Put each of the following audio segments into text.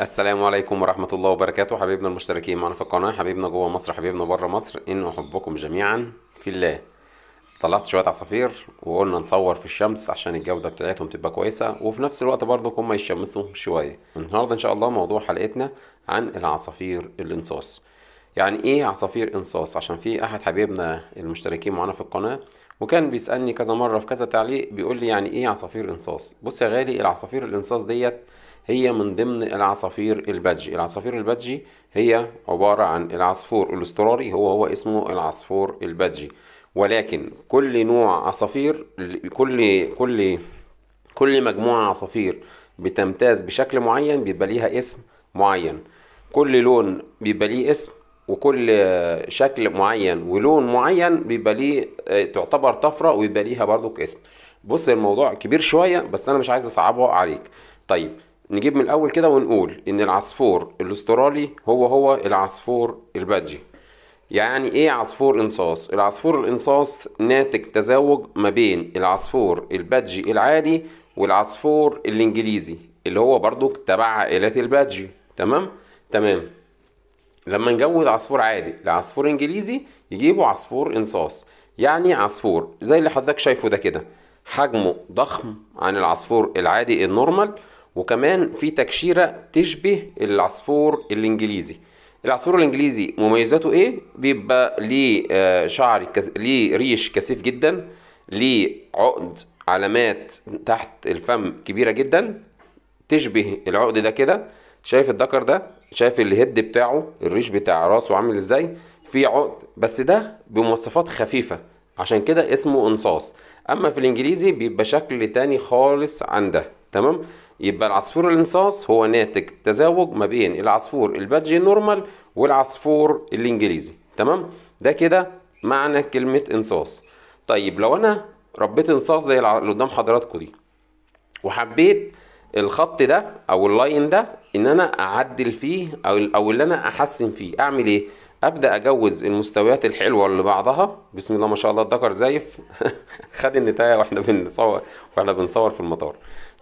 السلام عليكم ورحمة الله وبركاته حبيبنا المشتركين معنا في القناة حبيبنا جوه مصر حبيبنا بره مصر إن أحبكم جميعا في الله طلعت شوية عصافير وقلنا نصور في الشمس عشان الجودة بتاعتهم تبقى كويسة وفي نفس الوقت برضه هما يشمسوا شوية النهاردة إن شاء الله موضوع حلقتنا عن العصافير الإنصاص يعني إيه عصافير إنصاص عشان في أحد حبيبنا المشتركين معنا في القناة وكان بيسألني كذا مرة في كذا تعليق بيقول لي يعني إيه عصافير إنصاص بص يا غالي العصافير الإنصاص ديت هي من ضمن العصافير البادجي العصافير البادجي هي عبارة عن العصفور الاستراري هو هو اسمه العصفور البادجي ولكن كل نوع عصافير كل كل كل مجموعة عصافير بتمتاز بشكل معين بيبقى ليها اسم معين كل لون بيبقى ليه اسم وكل شكل معين ولون معين بيبقى ليه آه، تعتبر طفرة ويبقى ليها برضو اسم بص الموضوع كبير شوية بس أنا مش عايز أصعبه عليك طيب نجيب من الأول كده ونقول إن العصفور الأسترالي هو هو العصفور البادجي يعني إيه عصفور إنصاص؟ العصفور الإنصاص ناتج تزاوج ما بين العصفور البادجي العادي والعصفور الإنجليزي اللي هو برضو تبع عائلات البادجي تمام؟ تمام لما نجود عصفور عادي لعصفور إنجليزي يجيبوا عصفور إنصاص يعني إيه عصفور زي اللي حضرتك شايفه ده كده حجمه ضخم عن العصفور العادي النورمال وكمان في تكشيرة تشبه العصفور الإنجليزي العصفور الإنجليزي مميزاته إيه؟ بيبقى ليه آه، شعر كس... ليه ريش كثيف جدا ليه عقد علامات تحت الفم كبيرة جدا تشبه العقد ده كده شايف الذكر ده شايف الهيد بتاعه الريش بتاع راسه عامل ازاي في عقد بس ده بمواصفات خفيفه عشان كده اسمه انصاص اما في الانجليزي بيبقى شكل تاني خالص عن ده تمام يبقى العصفور الانصاص هو ناتج تزاوج ما بين العصفور البادجي نورمال والعصفور الانجليزي تمام ده كده معنى كلمه انصاص طيب لو انا ربيت انصاص زي اللي قدام حضراتكم دي وحبيت الخط ده او اللاين ده ان انا اعدل فيه او او اللي انا احسن فيه اعمل ايه ابدا اجوز المستويات الحلوه اللي بعضها بسم الله ما شاء الله الدكر زايف خد النتايه واحنا بنصور واحنا بنصور في المطار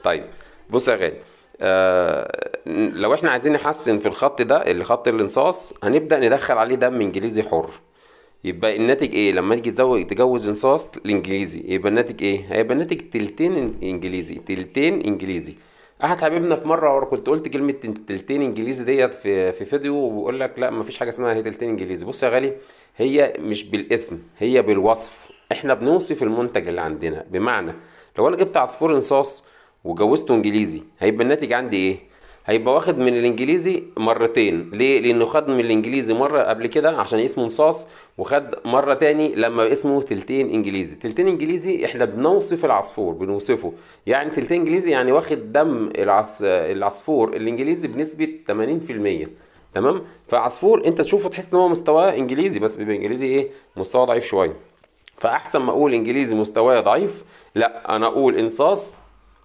طيب بص يا غالي آه لو احنا عايزين نحسن في الخط ده اللي خط الانصاص هنبدا ندخل عليه دم انجليزي حر يبقى الناتج ايه لما تيجي تزود تجوز انصاص الانجليزي يبقى الناتج ايه هيبقى الناتج تلتين انجليزي تلتين انجليزي احد حبيبنا في مره كنت قلت كلمه تلتين انجليزي ديت في في فيديو وبقول لك لا مفيش حاجه اسمها هي تلتين انجليزي بص يا غالي هي مش بالاسم هي بالوصف احنا بنوصف المنتج اللي عندنا بمعنى لو انا جبت عصفور انصاص وجوزته انجليزي هيبقى الناتج عندي ايه هيبقى واخد من الانجليزي مرتين ليه لانه خد من الانجليزي مره قبل كده عشان اسمه مصاص وخد مره تاني لما اسمه تلتين انجليزي تلتين انجليزي احنا بنوصف العصفور بنوصفه يعني تلتين انجليزي يعني واخد دم العص... العصفور الانجليزي بنسبه 80% تمام فعصفور انت تشوفه تحس ان هو مستواه انجليزي بس بيبقى انجليزي ايه مستواه ضعيف شويه فاحسن ما اقول انجليزي مستواه ضعيف لا انا اقول انصاص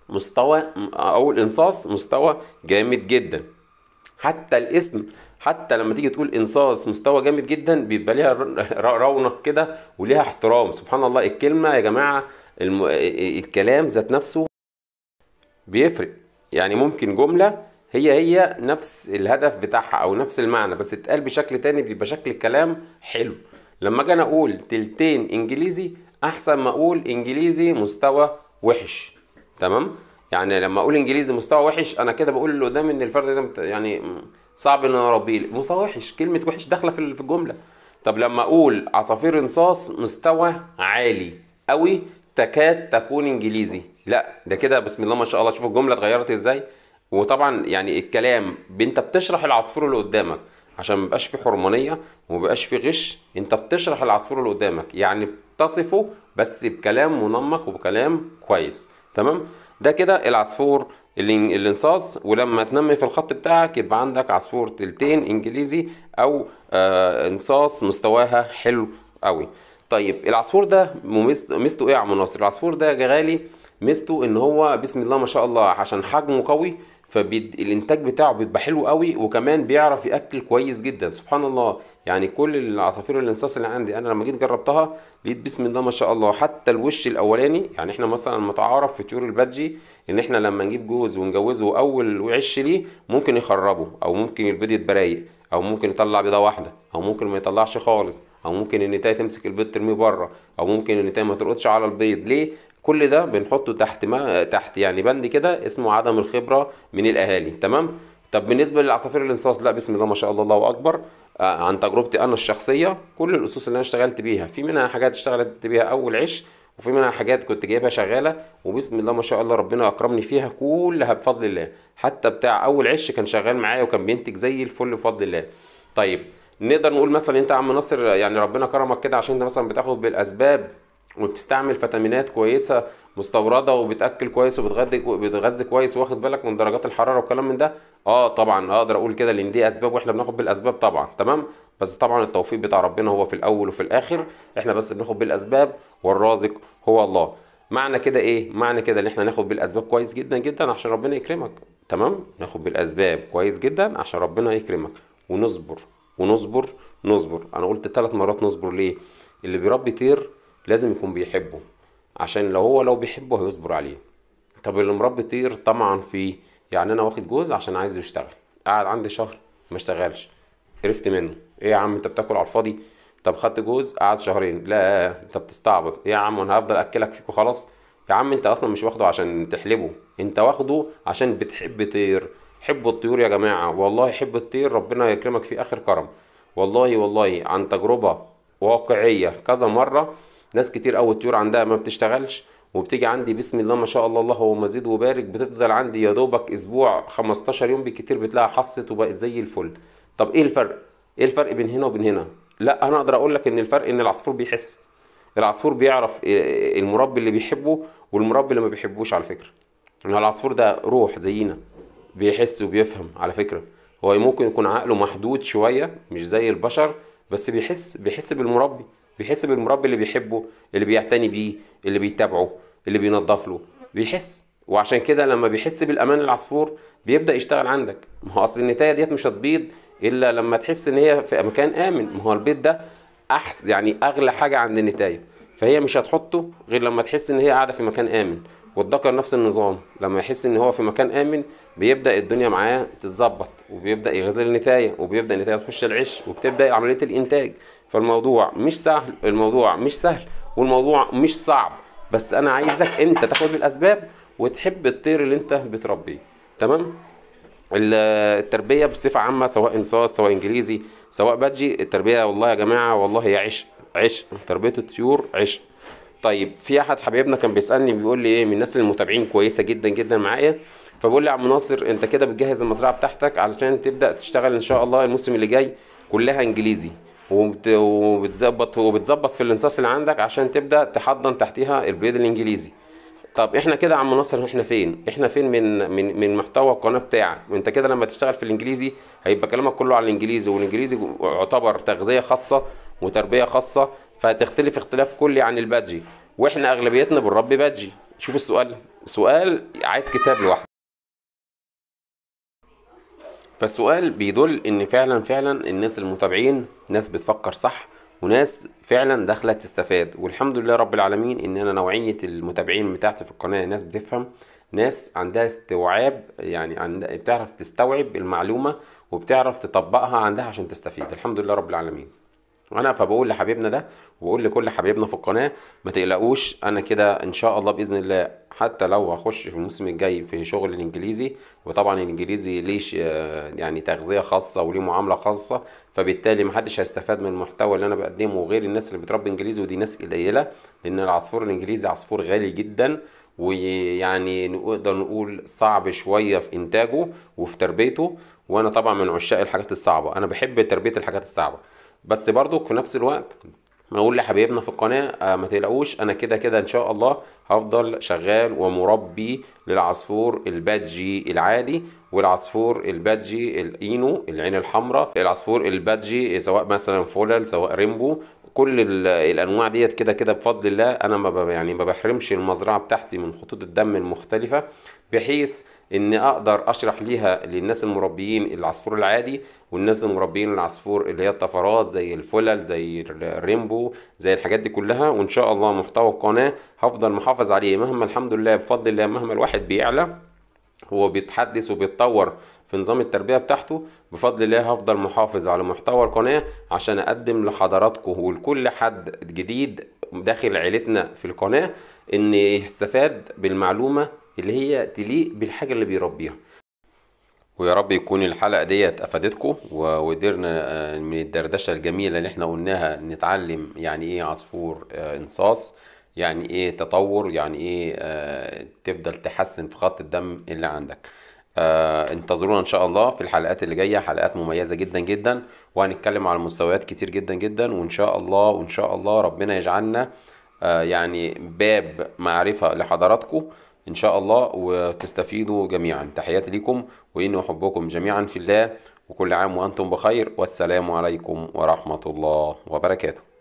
مستوى او الانصاص مستوى جامد جدا حتى الاسم حتى لما تيجي تقول انصاص مستوى جامد جدا بيبقى ليها رونق كده وليها احترام سبحان الله الكلمه يا جماعه الم... الكلام ذات نفسه بيفرق يعني ممكن جمله هي هي نفس الهدف بتاعها او نفس المعنى بس اتقال بشكل تاني بيبقى شكل الكلام حلو لما اجي انا اقول تلتين انجليزي احسن ما اقول انجليزي مستوى وحش تمام يعني لما اقول انجليزي مستوى وحش انا كده بقول اللي قدامي ان الفرد ده يعني صعب ان انا اربيه مستوى وحش كلمه وحش داخله في الجمله طب لما اقول عصافير رصاص مستوى عالي قوي تكاد تكون انجليزي لا ده كده بسم الله ما شاء الله شوف الجمله اتغيرت ازاي وطبعا يعني الكلام انت بتشرح العصفور اللي قدامك عشان ما يبقاش في حرمانيه وما يبقاش في غش انت بتشرح العصفور اللي قدامك يعني بتصفه بس بكلام منمق وبكلام كويس تمام ده كده العصفور الانصاص ولما تنمي في الخط بتاعك يبقى عندك عصفور تلتين انجليزي او آه، انصاص مستواها حلو قوي طيب العصفور ده ميزته ايه يا عم ناصر العصفور ده يا غالي ميزته ان هو بسم الله ما شاء الله عشان حجمه قوي فالانتاج بتاعه بيبقى حلو قوي وكمان بيعرف ياكل كويس جدا سبحان الله يعني كل العصافير الانصاص اللي عندي انا لما جيت جربتها لقيت بسم الله ما شاء الله حتى الوش الاولاني يعني احنا مثلا متعارف في طيور البادجي ان احنا لما نجيب جوز ونجوزه اول عش ليه ممكن يخربه او ممكن البيض يتبرايق او ممكن يطلع بيضه واحده او ممكن ما يطلعش خالص او ممكن النتايه تمسك البيض ترميه بره او ممكن النتايه ما ترقدش على البيض ليه كل ده بنحطه تحت ما تحت يعني بند كده اسمه عدم الخبره من الاهالي تمام طب بالنسبه للعصافير الانصاص لا بسم الله ما شاء الله الله اكبر آه عن تجربتي انا الشخصيه كل الاسس اللي انا اشتغلت بيها في منها حاجات اشتغلت بيها اول عش وفي منها حاجات كنت جايبها شغاله وبسم الله ما شاء الله ربنا اكرمني فيها كلها بفضل الله حتى بتاع اول عش كان شغال معايا وكان بينتج زي الفل بفضل الله طيب نقدر نقول مثلا انت يا عم ناصر يعني ربنا كرمك كده عشان انت مثلا بتاخد بالاسباب وبتستعمل فيتامينات كويسه مستورده وبتاكل كويس وبتغذي بتغذي كويس واخد بالك من درجات الحراره والكلام من ده اه طبعا اقدر اقول كده لان دي اسباب واحنا بناخد بالاسباب طبعا تمام بس طبعا التوفيق بتاع ربنا هو في الاول وفي الاخر احنا بس بناخد بالاسباب والرازق هو الله معنى كده ايه معنى كده ان احنا ناخد بالاسباب كويس جدا جدا عشان ربنا يكرمك تمام ناخد بالاسباب كويس جدا عشان ربنا يكرمك ونصبر ونصبر نصبر انا قلت ثلاث مرات نصبر ليه اللي بيربي طير لازم يكون بيحبه عشان لو هو لو بيحبه هيصبر عليه طب اللي مربي طير طمعا فيه يعني انا واخد جوز عشان عايزه يشتغل قعد عندي شهر ما اشتغلش قرفت منه ايه يا عم انت بتاكل على الفاضي طب خدت جوز قعد شهرين لا انت بتستعبط ايه يا عم انا هفضل اكلك فيك خلاص يا عم انت اصلا مش واخده عشان تحلبه انت واخده عشان بتحب طير حبوا الطيور يا جماعه والله حب الطير ربنا يكرمك في اخر كرم والله والله عن تجربه واقعيه كذا مره ناس كتير قوي الطيور عندها ما بتشتغلش وبتيجي عندي بسم الله ما شاء الله الله هو مزيد وبارك بتفضل عندي يا دوبك اسبوع 15 يوم بالكتير بتلاقي حصت وبقت زي الفل طب ايه الفرق ايه الفرق بين هنا وبين هنا لا انا اقدر اقول لك ان الفرق ان العصفور بيحس العصفور بيعرف آه، آه، المربي اللي بيحبه والمربي اللي ما بيحبوش على فكره يعني العصفور ده روح زينا بيحس وبيفهم على فكره هو ممكن يكون عقله محدود شويه مش زي البشر بس بيحس بيحس بالمربي بيحس بالمربي اللي بيحبه اللي بيعتني بيه اللي بيتابعه اللي بينظف له بيحس وعشان كده لما بيحس بالامان العصفور بيبدا يشتغل عندك ما هو اصل النتايه ديت مش هتبيض الا لما تحس ان هي في مكان امن ما هو البيض ده احس يعني اغلى حاجه عند النتايه فهي مش هتحطه غير لما تحس ان هي قاعده في مكان امن والذكر نفس النظام لما يحس ان هو في مكان امن بيبدا الدنيا معاه تتظبط وبيبدا يغزل النتايه وبيبدا النتايه تخش العش وبتبدا عمليه الانتاج فالموضوع مش سهل الموضوع مش سهل والموضوع مش صعب بس انا عايزك انت تاخد بالاسباب وتحب الطير اللي انت بتربيه تمام التربيه بصفه عامه سواء انصاص سواء انجليزي سواء بادجي التربيه والله يا جماعه والله هي عشق عشق تربيه الطيور عشق طيب في احد حبايبنا كان بيسالني بيقول لي ايه من الناس المتابعين كويسه جدا جدا معايا فبقول لي يا عم ناصر انت كده بتجهز المزرعه بتاعتك علشان تبدا تشتغل ان شاء الله الموسم اللي جاي كلها انجليزي وبتظبط وبتظبط في الانصاص اللي عندك عشان تبدا تحضن تحتيها البريد الانجليزي طب احنا كده يا عم ناصر احنا فين احنا فين من من من محتوى القناه بتاعك وانت كده لما تشتغل في الانجليزي هيبقى كلامك كله على الانجليزي والانجليزي يعتبر تغذيه خاصه وتربيه خاصه فهتختلف اختلاف كلي عن البادجي واحنا اغلبيتنا بنربي بادجي شوف السؤال سؤال عايز كتاب لوحده فالسؤال بيدل ان فعلا فعلا الناس المتابعين ناس بتفكر صح وناس فعلا داخله تستفاد والحمد لله رب العالمين ان انا نوعيه المتابعين بتاعتي في القناه ناس بتفهم ناس عندها استوعاب يعني بتعرف تستوعب المعلومه وبتعرف تطبقها عندها عشان تستفيد الحمد لله رب العالمين انا فبقول لحبيبنا ده وبقول لكل حبيبنا في القناه ما تقلقوش انا كده ان شاء الله باذن الله حتى لو هخش في الموسم الجاي في شغل الانجليزي وطبعا الانجليزي ليش آه، يعني تغذيه خاصه وليه معامله خاصه فبالتالي محدش هيستفاد من المحتوى اللي انا بقدمه غير الناس اللي بتربي انجليزي ودي ناس قليله لان العصفور الانجليزي عصفور غالي جدا ويعني نقدر نقول صعب شويه في انتاجه وفي تربيته وانا طبعا من عشاق الحاجات الصعبه انا بحب تربيه الحاجات الصعبه بس برضو في نفس الوقت اقول لحبايبنا في القناه آه، ما تقلقوش انا كده كده ان شاء الله هفضل شغال ومربي للعصفور البادجي العادي والعصفور البادجي الاينو العين الحمراء العصفور البادجي سواء مثلا فولل سواء ريمبو كل الانواع ديت كده كده بفضل الله انا ما يعني ما بحرمش المزرعه بتاعتي من خطوط الدم المختلفه بحيث ان اقدر اشرح ليها للناس المربيين العصفور العادي والناس المربيين العصفور اللي هي الطفرات زي الفلل زي الريمبو زي الحاجات دي كلها وان شاء الله محتوى القناه هفضل محافظ عليه مهما الحمد لله بفضل الله مهما الواحد بيعلى هو بيتحدث وبيتطور في نظام التربية بتاعته بفضل الله هفضل محافظ على محتوى القناة عشان أقدم لحضراتكم ولكل حد جديد داخل عيلتنا في القناة إن يستفاد بالمعلومة اللي هي تليق بالحاجة اللي بيربيها ويا رب يكون الحلقة ديت أفادتكم وقدرنا آه، من الدردشة الجميلة اللي احنا قلناها نتعلم يعني ايه عصفور آه، انصاص يعني ايه تطور يعني ايه آه، تفضل تحسن في خط الدم اللي عندك انتظرونا ان شاء الله في الحلقات اللي جايه حلقات مميزه جدا جدا وهنتكلم على مستويات كتير جدا جدا وان شاء الله وان شاء الله ربنا يجعلنا يعني باب معرفه لحضراتكم ان شاء الله وتستفيدوا جميعا تحياتي لكم واني احبكم جميعا في الله وكل عام وانتم بخير والسلام عليكم ورحمه الله وبركاته